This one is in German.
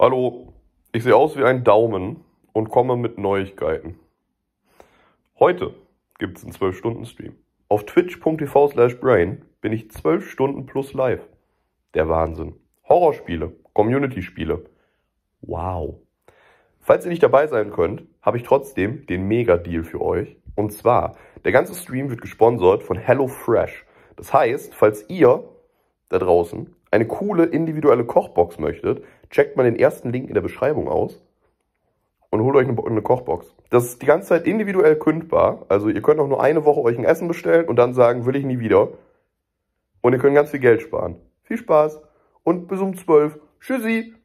Hallo, ich sehe aus wie ein Daumen und komme mit Neuigkeiten. Heute gibt es einen 12-Stunden-Stream. Auf twitch.tv slash brain bin ich 12 Stunden plus live. Der Wahnsinn. Horrorspiele, Community-Spiele. Wow. Falls ihr nicht dabei sein könnt, habe ich trotzdem den Mega-Deal für euch. Und zwar, der ganze Stream wird gesponsert von HelloFresh. Das heißt, falls ihr da draußen eine coole individuelle Kochbox möchtet, checkt mal den ersten Link in der Beschreibung aus und holt euch eine, Kochbox. Das ist die ganze Zeit individuell kündbar. Also ihr könnt auch nur eine Woche euch ein Essen bestellen und dann sagen, will ich nie wieder. Und ihr könnt ganz viel Geld sparen. Viel Spaß und bis um 12. Tschüssi!